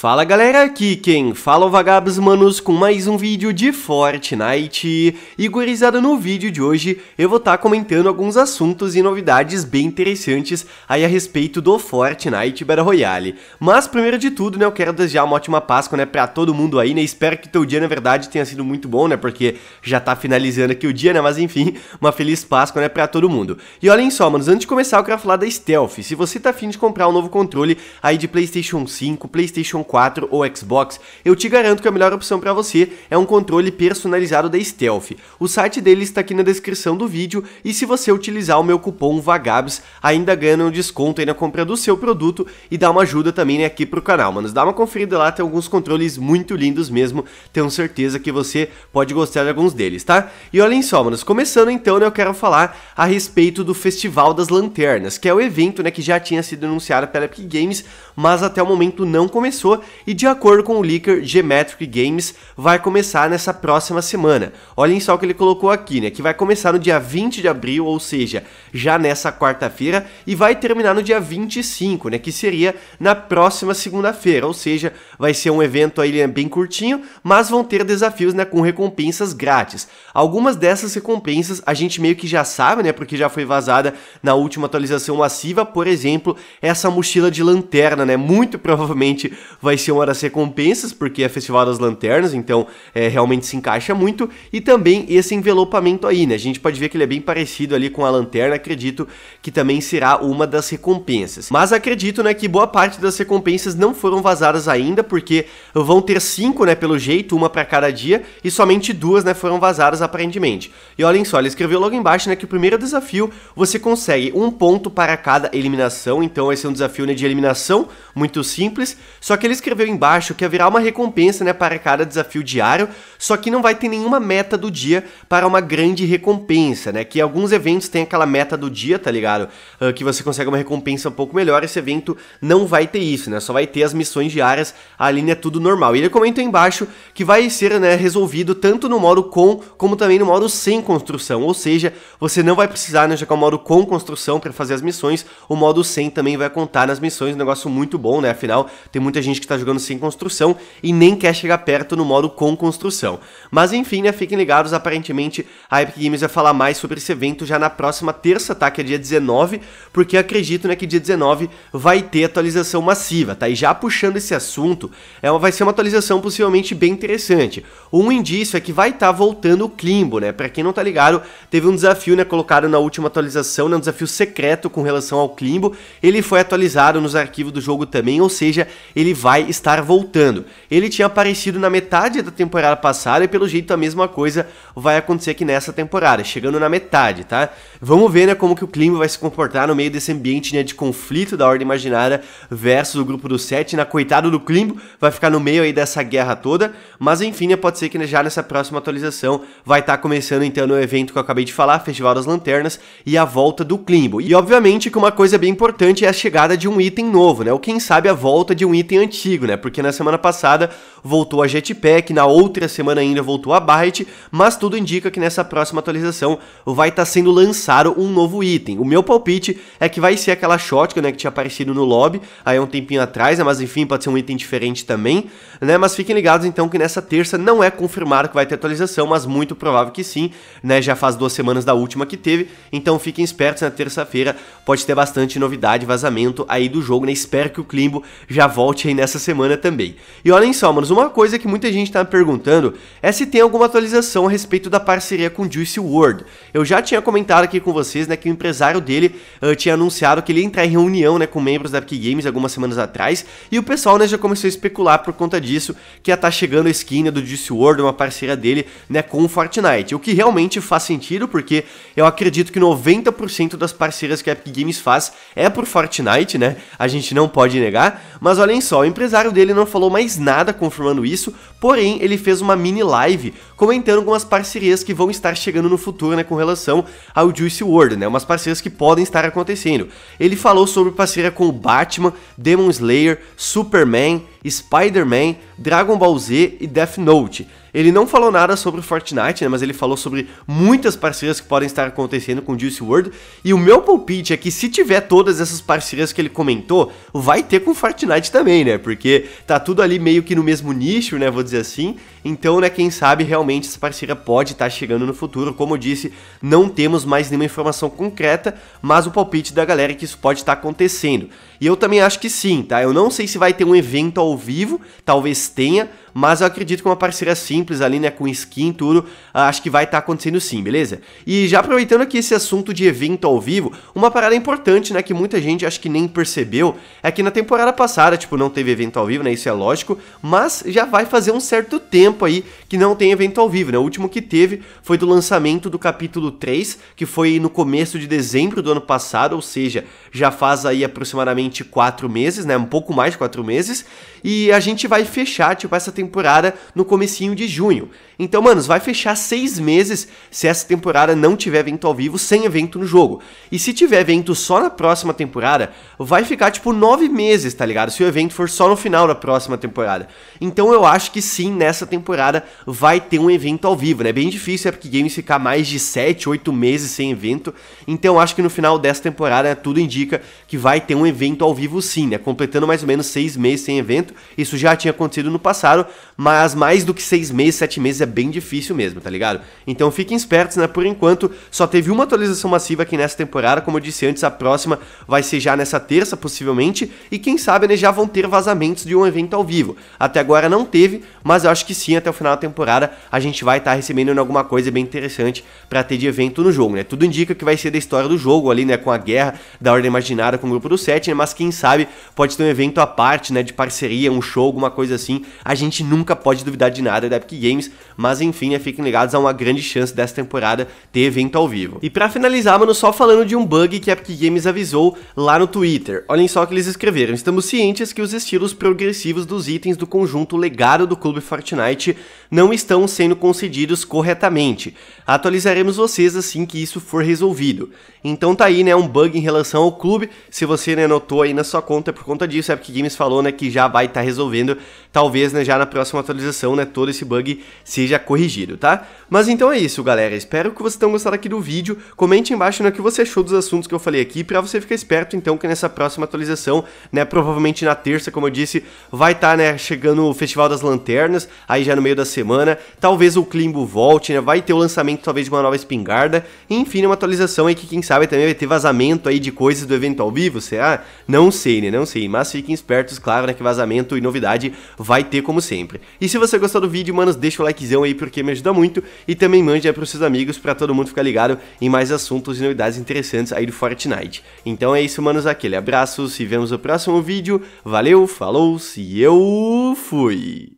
Fala galera, aqui quem fala é o Vagabos Manos com mais um vídeo de Fortnite. E gurizada, no vídeo de hoje eu vou estar tá comentando alguns assuntos e novidades bem interessantes aí a respeito do Fortnite Battle Royale. Mas primeiro de tudo, né, eu quero desejar uma ótima Páscoa, né, pra todo mundo aí, né, espero que teu dia, na verdade, tenha sido muito bom, né, porque já tá finalizando aqui o dia, né, mas enfim, uma feliz Páscoa, né, pra todo mundo. E olhem só, manos, antes de começar eu quero falar da Stealth. Se você tá afim de comprar um novo controle aí de Playstation 5, Playstation 4 ou Xbox, eu te garanto que a melhor opção para você é um controle personalizado da Stealth. O site dele está aqui na descrição do vídeo e se você utilizar o meu cupom VAGABS, ainda ganha um desconto aí na compra do seu produto e dá uma ajuda também né, aqui pro canal, manos. Dá uma conferida lá, tem alguns controles muito lindos mesmo, tenho certeza que você pode gostar de alguns deles, tá? E olhem só, manos, começando então, né, eu quero falar a respeito do Festival das Lanternas, que é o evento, né, que já tinha sido anunciado pela Epic Games, mas até o momento não começou e de acordo com o leaker Geometric Games vai começar nessa próxima semana. Olhem só o que ele colocou aqui, né? Que vai começar no dia 20 de abril, ou seja, já nessa quarta-feira e vai terminar no dia 25, né, que seria na próxima segunda-feira, ou seja, vai ser um evento aí né, bem curtinho, mas vão ter desafios, né, com recompensas grátis. Algumas dessas recompensas a gente meio que já sabe, né, porque já foi vazada na última atualização massiva, por exemplo, essa mochila de lanterna, né, muito provavelmente vai vai ser uma das recompensas, porque é Festival das Lanternas, então é, realmente se encaixa muito. E também esse envelopamento aí, né? A gente pode ver que ele é bem parecido ali com a lanterna, acredito que também será uma das recompensas. Mas acredito, né, que boa parte das recompensas não foram vazadas ainda, porque vão ter cinco, né, pelo jeito, uma para cada dia, e somente duas, né, foram vazadas aparentemente. E olhem só, ele escreveu logo embaixo, né, que o primeiro desafio você consegue um ponto para cada eliminação, então esse é um desafio né, de eliminação, muito simples, só que eles escreveu embaixo que haverá uma recompensa né, para cada desafio diário, só que não vai ter nenhuma meta do dia para uma grande recompensa, né? Que alguns eventos têm aquela meta do dia, tá ligado? Uh, que você consegue uma recompensa um pouco melhor, esse evento não vai ter isso, né? Só vai ter as missões diárias, a linha é tudo normal. E ele comenta embaixo que vai ser né, resolvido tanto no modo com, como também no modo sem construção, ou seja, você não vai precisar né, já que o modo com construção para fazer as missões, o modo sem também vai contar nas missões, um negócio muito bom, né? Afinal, tem muita gente que está jogando sem construção e nem quer chegar perto no modo com construção. Mas enfim, né, fiquem ligados, aparentemente a Epic Games vai falar mais sobre esse evento já na próxima terça, tá, que é dia 19, porque acredito, né, que dia 19 vai ter atualização massiva, tá? E já puxando esse assunto, é uma, vai ser uma atualização possivelmente bem interessante. Um indício é que vai estar tá voltando o Climbo, né? Para quem não tá ligado, teve um desafio, né, colocado na última atualização, né, um desafio secreto com relação ao Climbo. Ele foi atualizado nos arquivos do jogo também, ou seja, ele vai vai estar voltando. Ele tinha aparecido na metade da temporada passada e pelo jeito a mesma coisa vai acontecer aqui nessa temporada, chegando na metade, tá? Vamos ver, né, como que o clima vai se comportar no meio desse ambiente, né, de conflito da Ordem Imaginária versus o Grupo dos Sete, na né? coitado do Klimbo, vai ficar no meio aí dessa guerra toda, mas enfim, né, pode ser que né, já nessa próxima atualização vai estar tá começando então o evento que eu acabei de falar, Festival das Lanternas e a volta do Klimbo. E obviamente que uma coisa bem importante é a chegada de um item novo, né, ou quem sabe a volta de um item antigo, consigo, né? Porque na semana passada voltou a Jetpack, na outra semana ainda voltou a Byte, mas tudo indica que nessa próxima atualização vai estar tá sendo lançado um novo item. O meu palpite é que vai ser aquela shotgun, né, que tinha aparecido no lobby aí um tempinho atrás, né, mas enfim, pode ser um item diferente também, né? Mas fiquem ligados então que nessa terça não é confirmado que vai ter atualização, mas muito provável que sim, né? Já faz duas semanas da última que teve, então fiquem espertos na né? terça-feira, pode ter bastante novidade, vazamento aí do jogo, né? Espero que o Climbo já volte aí nessa essa semana também. E olhem só, manos, uma coisa que muita gente tá me perguntando é se tem alguma atualização a respeito da parceria com Juice World. Eu já tinha comentado aqui com vocês, né, que o empresário dele uh, tinha anunciado que ele ia entrar em reunião, né, com membros da Epic Games algumas semanas atrás, e o pessoal, né, já começou a especular por conta disso, que ia tá chegando a skin né, do Juice World, uma parceria dele, né, com o Fortnite. O que realmente faz sentido, porque eu acredito que 90% das parcerias que a Epic Games faz é por Fortnite, né? A gente não pode negar, mas olhem só, o empresário dele não falou mais nada confirmando isso, porém ele fez uma mini live comentando algumas parcerias que vão estar chegando no futuro né, com relação ao Juice World, né, umas parcerias que podem estar acontecendo. Ele falou sobre parceria com o Batman, Demon Slayer, Superman, Spider-Man, Dragon Ball Z e Death Note. Ele não falou nada sobre Fortnite, né, mas ele falou sobre muitas parcerias que podem estar acontecendo com Juice World. E o meu palpite é que se tiver todas essas parcerias que ele comentou, vai ter com Fortnite também, né? Porque tá tudo ali meio que no mesmo nicho, né? Vou dizer assim. Então, né, quem sabe realmente essa parceria pode estar tá chegando no futuro. Como eu disse, não temos mais nenhuma informação concreta, mas o palpite da galera é que isso pode estar tá acontecendo. E eu também acho que sim, tá? Eu não sei se vai ter um evento ao ao vivo, talvez tenha, mas eu acredito que uma parceria simples ali, né, com skin e tudo, ah, acho que vai estar tá acontecendo sim, beleza? E já aproveitando aqui esse assunto de evento ao vivo, uma parada importante, né, que muita gente acho que nem percebeu, é que na temporada passada, tipo, não teve evento ao vivo, né, isso é lógico, mas já vai fazer um certo tempo aí que não tem evento ao vivo, né, o último que teve foi do lançamento do capítulo 3, que foi no começo de dezembro do ano passado, ou seja, já faz aí aproximadamente 4 meses, né, um pouco mais de 4 meses, e a gente vai fechar, tipo, essa temporada temporada no comecinho de junho. Então, manos, vai fechar seis meses se essa temporada não tiver evento ao vivo, sem evento no jogo. E se tiver evento só na próxima temporada, vai ficar tipo nove meses, tá ligado? Se o evento for só no final da próxima temporada. Então eu acho que sim, nessa temporada vai ter um evento ao vivo, né? É bem difícil a é Epic Games ficar mais de sete, oito meses sem evento. Então acho que no final dessa temporada, né, tudo indica que vai ter um evento ao vivo sim, né? Completando mais ou menos seis meses sem evento. Isso já tinha acontecido no passado mas mais do que seis meses, sete meses é bem difícil mesmo, tá ligado? Então fiquem espertos, né? Por enquanto, só teve uma atualização massiva aqui nessa temporada, como eu disse antes, a próxima vai ser já nessa terça, possivelmente, e quem sabe, né, já vão ter vazamentos de um evento ao vivo. Até agora não teve, mas eu acho que sim, até o final da temporada, a gente vai estar tá recebendo alguma coisa bem interessante para ter de evento no jogo, né? Tudo indica que vai ser da história do jogo ali, né, com a guerra da Ordem imaginada com o grupo do 7, né? Mas quem sabe pode ter um evento à parte, né, de parceria, um show, alguma coisa assim. A gente gente nunca pode duvidar de nada da Epic Games, mas enfim, né, fiquem ligados, a uma grande chance dessa temporada ter evento ao vivo. E para finalizar, mano, só falando de um bug que a Epic Games avisou lá no Twitter. Olhem só o que eles escreveram. Estamos cientes que os estilos progressivos dos itens do conjunto legado do clube Fortnite não estão sendo concedidos corretamente. Atualizaremos vocês assim que isso for resolvido. Então tá aí, né, um bug em relação ao clube. Se você né, notou aí na sua conta por conta disso, a Epic Games falou, né, que já vai estar tá resolvendo, talvez, né, já na próxima atualização, né, todo esse bug seja corrigido, tá? Mas então é isso, galera. Espero que vocês tenham gostado aqui do vídeo. Comente embaixo né, o que você achou dos assuntos que eu falei aqui, pra você ficar esperto, então, que nessa próxima atualização, né, provavelmente na terça, como eu disse, vai estar, tá, né, chegando o Festival das Lanternas, aí já no meio da semana. Talvez o Climbo volte, né, vai ter o lançamento, talvez, de uma nova espingarda. enfim, uma atualização aí que, quem sabe, também vai ter vazamento aí de coisas do evento ao vivo, será? Não sei, né, não sei. Mas fiquem espertos, claro, né, que vazamento e novidade vai ter como sempre sempre. E se você gostou do vídeo, manos, deixa o likezão aí porque me ajuda muito e também mande aí pros seus amigos para todo mundo ficar ligado em mais assuntos e novidades interessantes aí do Fortnite. Então é isso, manos, aquele abraço, se vemos no próximo vídeo, valeu, falou, se eu fui!